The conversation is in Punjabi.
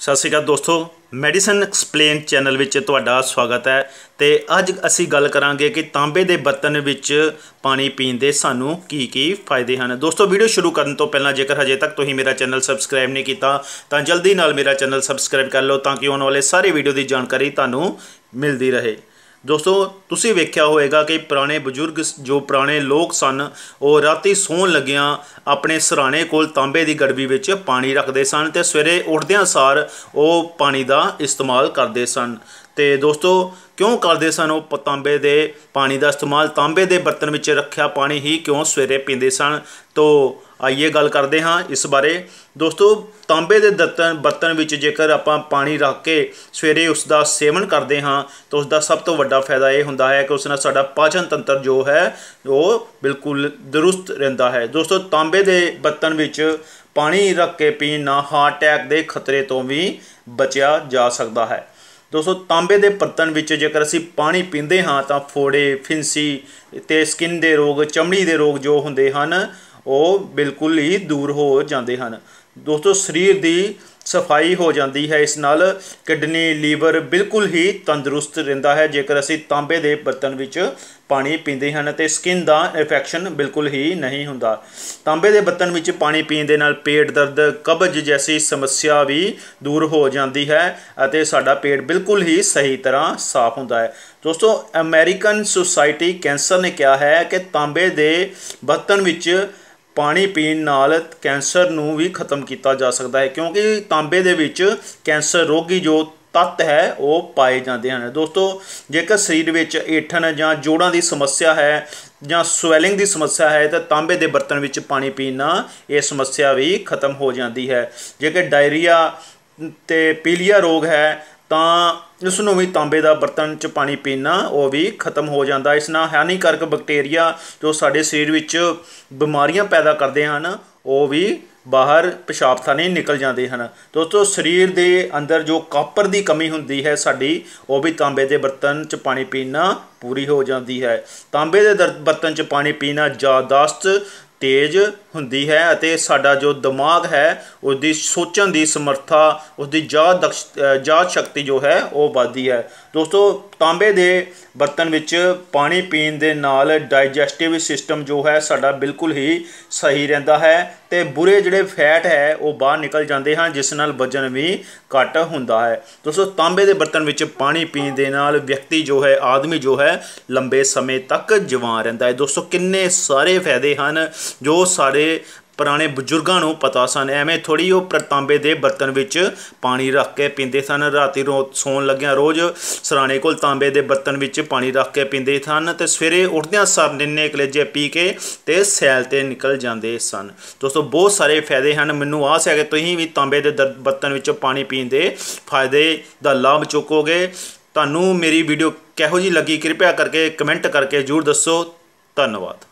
ਸਤਿ ਸ਼੍ਰੀ ਅਕਾਲ ਦੋਸਤੋ ਮੈਡੀਸਨ ਐਕਸਪਲੇਨ ਚੈਨਲ ਵਿੱਚ ਤੁਹਾਡਾ ਸਵਾਗਤ ਹੈ ਤੇ ਅੱਜ ਅਸੀਂ ਗੱਲ ਕਰਾਂਗੇ ਕਿ ਤਾਂਬੇ ਦੇ ਬਰਤਨ ਵਿੱਚ ਪਾਣੀ ਪੀਣ ਦੇ ਸਾਨੂੰ ਕੀ ਕੀ ਫਾਇਦੇ ਹਨ ਦੋਸਤੋ ਵੀਡੀਓ ਸ਼ੁਰੂ ਕਰਨ ਤੋਂ ਪਹਿਲਾਂ ਜੇਕਰ ਹਜੇ ਤੱਕ ਤੁਸੀਂ ਮੇਰਾ ਚੈਨਲ ਸਬਸਕ੍ਰਾਈਬ ਨਹੀਂ ਕੀਤਾ ਤਾਂ ਜਲਦੀ ਨਾਲ ਮੇਰਾ ਚੈਨਲ ਸਬਸਕ੍ਰਾਈਬ ਕਰ ਲਓ ਤਾਂ ਕਿ ਆਉਣ ਵਾਲੇ ਸਾਰੇ ਵੀਡੀਓ ਦੀ ਜਾਣਕਾਰੀ ਤੁਹਾਨੂੰ ਮਿਲਦੀ ਰਹੇ ਦੋਸਤੋ ਤੁਸੀਂ ਵੇਖਿਆ ਹੋਵੇਗਾ ਕਿ ਪੁਰਾਣੇ ਬਜ਼ੁਰਗ ਜੋ ਪੁਰਾਣੇ ਲੋਕ ਸਨ ਉਹ ਰਾਤੀ ਸੌਣ ਲੱਗਿਆਂ ਆਪਣੇ ਸਰਾਣੇ ਕੋਲ ਤਾਂਬੇ ਦੀ ਗੜਵੀ ਵਿੱਚ ਪਾਣੀ ਰੱਖਦੇ ਸਨ ਤੇ ਸਵੇਰੇ ਉੱਠਦਿਆਂ ਸਾਰ ਉਹ ਪਾਣੀ ਦਾ ਇਸਤੇਮਾਲ ਕਰਦੇ ਸਨ ਤੇ ਦੋਸਤੋ ਕਿਉਂ ਕਰਦੇ ਸਨ ਉਹ ਤਾਂਬੇ ਦੇ ਪਾਣੀ ਦਾ ਇਸਤੇਮਾਲ ਤਾਂਬੇ ਦੇ ਬਰਤਨ ਵਿੱਚ ਰੱਖਿਆ ਪਾਣੀ ਹੀ ਕਿਉਂ ਸਵੇਰੇ ਪੀਂਦੇ ਸਨ ਤੋਂ ਆਈਏ ਗੱਲ ਕਰਦੇ ਹਾਂ ਇਸ ਬਾਰੇ ਦੋਸਤੋ ਤਾਂਬੇ ਦੇ ਦਰਤਨ ਬਰਤਨ ਵਿੱਚ ਜੇਕਰ ਆਪਾਂ ਪਾਣੀ ਰੱਖ ਕੇ ਸਵੇਰੇ ਉਸ ਦਾ ਸੇਵਨ ਕਰਦੇ ਹਾਂ ਤਾਂ ਉਸ ਦਾ ਸਭ ਤੋਂ ਵੱਡਾ ਫਾਇਦਾ ਇਹ ਹੁੰਦਾ ਹੈ ਕਿ ਉਸ ਨਾਲ ਸਾਡਾ ਪਾਚਨ ਤੰਤਰ ਜੋ ਹੈ ਉਹ ਬਿਲਕੁਲ ਦਰੁਸਤ ਰਹਿੰਦਾ ਹੈ ਦੋਸਤੋ ਤਾਂਬੇ ਦੇ ਬਰਤਨ ਵਿੱਚ ਪਾਣੀ ਰੱਖ ਕੇ ਪੀਣ ਨਾਲ ਹਾਰਟ ਅਟੈਕ ਦੇ ਖਤਰੇ ਤੋਂ ਵੀ ਬਚਿਆ ਜਾ ਸਕਦਾ ਹੈ ਦੋਸਤੋ ਤਾਂਬੇ ਦੇ ਬਰਤਨ ਵਿੱਚ ਜੇਕਰ ਅਸੀਂ ਪਾਣੀ ਪੀਂਦੇ ਹਾਂ ਤਾਂ ਫੋੜੇ ਫਿੰਸੀ ਤੇ ਸਕਿਨ ਦੇ ਰੋਗ ਚਮੜੀ ਦੇ ਰੋਗ ਜੋ ਹੁੰਦੇ ਹਨ ਉਹ ਬਿਲਕੁਲ ਹੀ ਦੂਰ ਹੋ ਜਾਂਦੇ ਹਨ ਦੋਸਤੋ ਸਰੀਰ ਦੀ ਸਫਾਈ ਹੋ ਜਾਂਦੀ ਹੈ ਇਸ ਨਾਲ ਕਿਡਨੀ ਲੀਵਰ ਬਿਲਕੁਲ ਹੀ ਤੰਦਰੁਸਤ ਰਹਿੰਦਾ ਹੈ ਜੇਕਰ ਅਸੀਂ ਤਾਂਬੇ ਦੇ ਬਰਤਨ ਵਿੱਚ ਪਾਣੀ ਪੀਂਦੇ ਹਨ ਤੇ ਸਕਿਨ ਦਾ ਇਨਫੈਕਸ਼ਨ ਬਿਲਕੁਲ ਹੀ ਨਹੀਂ ਹੁੰਦਾ ਤਾਂਬੇ ਦੇ ਬਰਤਨ ਵਿੱਚ ਪਾਣੀ ਪੀਣ ਦੇ ਨਾਲ ਪੇਟ ਦਰਦ ਕਬਜ਼ ਜੈਸੀ ਸਮੱਸਿਆ ਵੀ ਦੂਰ ਹੋ ਜਾਂਦੀ ਹੈ ਅਤੇ ਸਾਡਾ ਪੇਟ ਬਿਲਕੁਲ ਹੀ ਸਹੀ ਤਰ੍ਹਾਂ ਸਾਫ਼ ਹੁੰਦਾ ਹੈ ਦੋਸਤੋ ਅਮਰੀਕਨ ਸੁਸਾਇਟੀ ਕੈਂਸਰ ਨੇ ਕਿਹਾ ਹੈ ਕਿ ਤਾਂਬੇ ਦੇ ਬਰਤਨ ਵਿੱਚ ਪਾਣੀ ਪੀਣ ਨਾਲ ਕੈਂਸਰ ਨੂੰ ਵੀ ਖਤਮ ਕੀਤਾ ਜਾ ਸਕਦਾ ਹੈ ਕਿਉਂਕਿ ਤਾਂਬੇ ਦੇ ਵਿੱਚ ਕੈਂਸਰ ਰੋਗੀ ਜੋ ਤੱਤ ਹੈ ਉਹ ਪਾਏ ਜਾਂਦੇ ਹਨ ਦੋਸਤੋ ਜੇਕਰ ਸਰੀਰ ਵਿੱਚ ਏਠਣ ਜਾਂ ਜੋੜਾਂ ਦੀ ਸਮੱਸਿਆ ਹੈ ਜਾਂ ਸਵੈਲਿੰਗ ਦੀ ਸਮੱਸਿਆ ਹੈ ਤਾਂ ਤਾਂਬੇ ਦੇ ਬਰਤਨ ਵਿੱਚ ਪਾਣੀ ਪੀਣਾ ਇਹ ਸਮੱਸਿਆ ਵੀ ਖਤਮ ਹੋ ਜਾਂਦੀ ਹੈ ਜੇਕਰ ਡਾਇਰੀਆ ਤੇ ਪੀਲੀਆ ਰੋਗ ਹੈ ਤਾਂ ਇਸ ਨੂੰ ਵੀ ਤਾਂਬੇ ਦਾ ਬਰਤਨ 'ਚ ਪਾਣੀ ਪੀਣਾ ਉਹ ਵੀ ਖਤਮ ਹੋ ਜਾਂਦਾ ਇਸ ਨਾਲ ਹਾਨੀਕਾਰਕ ਬੈਕਟੀਰੀਆ ਜੋ ਸਾਡੇ ਸਰੀਰ ਵਿੱਚ ਬਿਮਾਰੀਆਂ ਪੈਦਾ ਕਰਦੇ ਹਨ ਉਹ ਵੀ ਬਾਹਰ ਪਿਸ਼ਾਬਖਾਨੇ ਨਿਕਲ ਜਾਂਦੇ ਹਨ ਦੋਸਤੋ ਸਰੀਰ ਦੇ ਅੰਦਰ ਜੋ ਕਾਪਰ ਦੀ ਕਮੀ ਹੁੰਦੀ ਹੈ ਸਾਡੀ ਉਹ ਵੀ ਤਾਂਬੇ ਦੇ ਬਰਤਨ 'ਚ ਪਾਣੀ ਪੀਣਾ ਪੂਰੀ ਹੋ ਜਾਂਦੀ ਹੈ ਤਾਂਬੇ ਦੇ ਬਰਤਨ 'ਚ ਪਾਣੀ ਪੀਣਾ ਜਾਦਾਸਤ ਤੇਜ਼ ਹੁੰਦੀ ਹੈ ਅਤੇ ਸਾਡਾ ਜੋ ਦਿਮਾਗ ਹੈ ਉਸ ਦੀ ਸੋਚਣ ਦੀ ਸਮਰੱਥਾ ਉਸ ਦੀ ਜਾਦ ਸ਼ਕਤੀ ਜੋ ਹੈ ਉਹ ਵਧਦੀ ਹੈ ਦੋਸਤੋ ਤਾਂਬੇ ਦੇ ਬਰਤਨ ਵਿੱਚ ਪਾਣੀ ਪੀਣ ਦੇ ਨਾਲ ਡਾਈਜੈਸਟਿਵ ਸਿਸਟਮ ਜੋ ਹੈ ਸਾਡਾ ਬਿਲਕੁਲ ਹੀ ਸਹੀ ਰਹਿੰਦਾ ਹੈ ਤੇ ਬੁਰੇ ਜਿਹੜੇ ਫੈਟ ਹੈ ਉਹ ਬਾਹਰ ਨਿਕਲ ਜਾਂਦੇ ਹਨ ਜਿਸ ਨਾਲ ਵਜਨ ਵੀ ਘਟ ਹੁੰਦਾ ਹੈ ਦੋਸਤੋ ਤਾਂਬੇ ਦੇ ਬਰਤਨ ਵਿੱਚ ਪਾਣੀ ਪੀਣ ਦੇ ਨਾਲ ਵਿਅਕਤੀ ਜੋ ਹੈ ਆਦਮੀ ਜੋ ਹੈ ਲੰਬੇ ਸਮੇਂ ਤੱਕ ਜਵਾਨ ਰਹਿੰਦਾ ਹੈ ਦੋਸਤੋ ਕਿੰਨੇ ਸਾਰੇ ਫਾਇਦੇ ਹਨ ਜੋ ਸਾਡੇ ਸਾਡੇ ਪੁਰਾਣੇ ਬਜ਼ੁਰਗਾਂ ਨੂੰ ਪਤਾ ਸਨ ਐਵੇਂ ਥੋੜੀ ਉਹ ਪ੍ਰਤਾਂਬੇ ਦੇ ਬਰਤਨ ਵਿੱਚ ਪਾਣੀ ਰੱਖ ਕੇ ਪੀਂਦੇ ਸਨ ਰਾਤੀ ਰੋਤ ਸੌਣ ਲੱਗਿਆਂ ਰੋਜ਼ ਸਰਾਣੇ ਕੋਲ ਤਾਂਬੇ ਦੇ ਬਰਤਨ ਵਿੱਚ ਪਾਣੀ ਰੱਖ ਕੇ ਪੀਂਦੇ ਸਨ ਤੇ ਸਵੇਰੇ ਉੱਠਦਿਆਂ ਸਰ ਨਿੰਨੇ ਕਲੇਜੇ ਪੀ ਕੇ ਤੇ ਸੈਲ ਤੇ ਨਿਕਲ ਜਾਂਦੇ ਸਨ ਦੋਸਤੋ ਬਹੁਤ ਸਾਰੇ ਫਾਇਦੇ ਹਨ ਮੈਨੂੰ ਆਸ ਹੈ ਕਿ ਤੁਸੀਂ ਵੀ ਤਾਂਬੇ ਦੇ ਬਰਤਨ ਵਿੱਚੋਂ ਪਾਣੀ ਪੀਣ ਦੇ ਫਾਇਦੇ ਦਾ ਲਾਭ ਚੁੱਕੋਗੇ ਤੁਹਾਨੂੰ ਮੇਰੀ ਵੀਡੀਓ ਕਿਹੋ ਜੀ ਲੱਗੀ ਕਿਰਪਾ ਕਰਕੇ ਕਮੈਂਟ ਕਰਕੇ ਜਰੂਰ ਦੱਸੋ ਧੰਨਵਾਦ